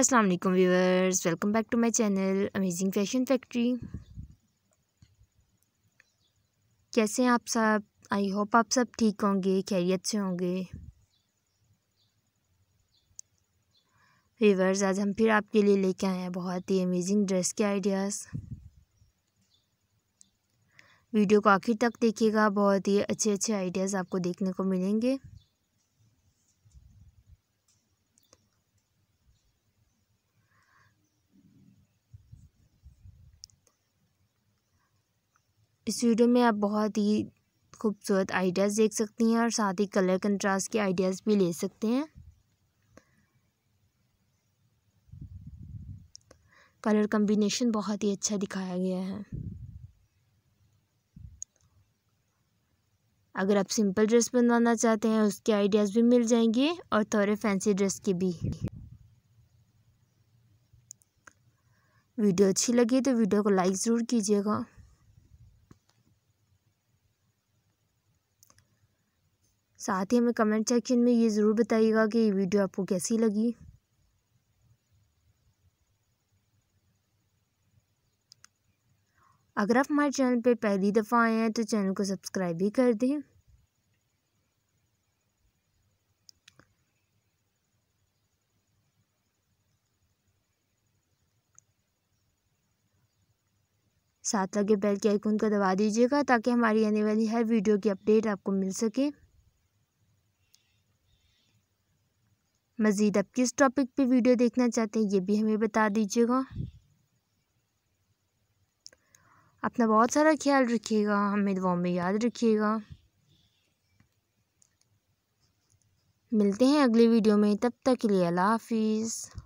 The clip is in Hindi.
अस्सलाम वालेकुम viewers welcome back to my channel amazing fashion factory कैसे हैं आप सब आई होप आप सब ठीक होंगे खैरियत से होंगे व्यूअर्स आज हम फिर आपके लिए लेके आए हैं बहुत ही अमेजिंग ड्रेस के आइडियाज़ वीडियो को आखिर तक देखिएगा बहुत ही अच्छे अच्छे आइडियाज़ आपको देखने को मिलेंगे इस वीडियो में आप बहुत ही खूबसूरत आइडियाज़ देख सकती हैं और साथ ही कलर कंट्रास्ट के आइडियाज़ भी ले सकते हैं कलर कम्बिनेशन बहुत ही अच्छा दिखाया गया है अगर आप सिंपल ड्रेस बनवाना चाहते हैं उसके आइडियाज़ भी मिल जाएंगे और थोड़े फैंसी ड्रेस के भी वीडियो अच्छी लगी तो वीडियो को लाइक ज़रूर कीजिएगा साथ ही हमें कमेंट सेक्शन में ये ज़रूर बताइएगा कि ये वीडियो आपको कैसी लगी अगर आप हमारे चैनल पे पहली दफ़ा आए हैं तो चैनल को सब्सक्राइब भी कर दें साथ लगे बेल के आइकन को दबा दीजिएगा ताकि हमारी आने वाली हर वीडियो की अपडेट आपको मिल सके मज़ीद आप किस टॉपिक पे वीडियो देखना चाहते हैं ये भी हमें बता दीजिएगा अपना बहुत सारा ख्याल रखिएगा हमें दुआ में याद रखिएगा मिलते हैं अगले वीडियो में तब तक के लिए अल्लाह हाफिज़